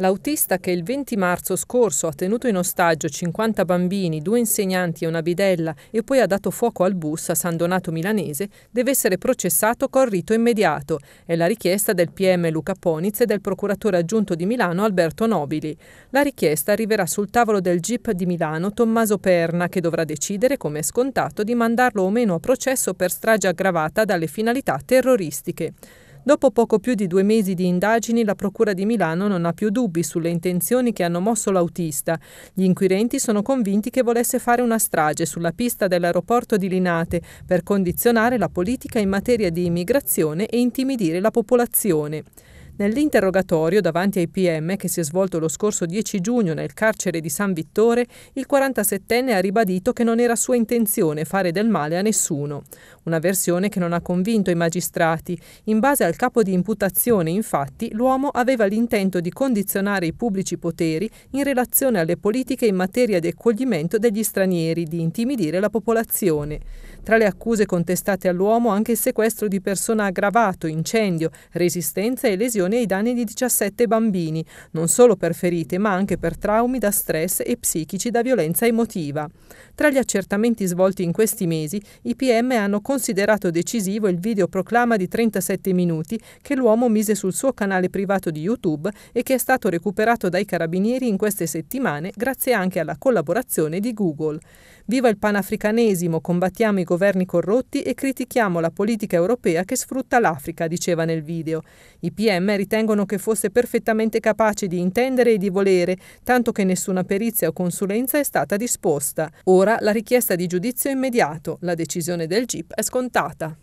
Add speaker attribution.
Speaker 1: L'autista che il 20 marzo scorso ha tenuto in ostaggio 50 bambini, due insegnanti e una bidella e poi ha dato fuoco al bus a San Donato Milanese deve essere processato col rito immediato. È la richiesta del PM Luca Poniz e del procuratore aggiunto di Milano Alberto Nobili. La richiesta arriverà sul tavolo del GIP di Milano Tommaso Perna che dovrà decidere, come è scontato, di mandarlo o meno a processo per strage aggravata dalle finalità terroristiche. Dopo poco più di due mesi di indagini, la Procura di Milano non ha più dubbi sulle intenzioni che hanno mosso l'autista. Gli inquirenti sono convinti che volesse fare una strage sulla pista dell'aeroporto di Linate per condizionare la politica in materia di immigrazione e intimidire la popolazione. Nell'interrogatorio davanti ai PM che si è svolto lo scorso 10 giugno nel carcere di San Vittore, il 47enne ha ribadito che non era sua intenzione fare del male a nessuno, una versione che non ha convinto i magistrati. In base al capo di imputazione, infatti, l'uomo aveva l'intento di condizionare i pubblici poteri in relazione alle politiche in materia di accoglimento degli stranieri, di intimidire la popolazione. Tra le accuse contestate all'uomo anche il sequestro di persona aggravato, incendio, resistenza e lesione e i danni di 17 bambini, non solo per ferite ma anche per traumi da stress e psichici da violenza emotiva. Tra gli accertamenti svolti in questi mesi, i PM hanno considerato decisivo il videoproclama di 37 minuti che l'uomo mise sul suo canale privato di YouTube e che è stato recuperato dai carabinieri in queste settimane grazie anche alla collaborazione di Google. Viva il panafricanesimo, combattiamo i governi corrotti e critichiamo la politica europea che sfrutta l'Africa, diceva nel video. I PM ritengono che fosse perfettamente capace di intendere e di volere, tanto che nessuna perizia o consulenza è stata disposta. Ora la richiesta di giudizio è immediato, la decisione del GIP è scontata.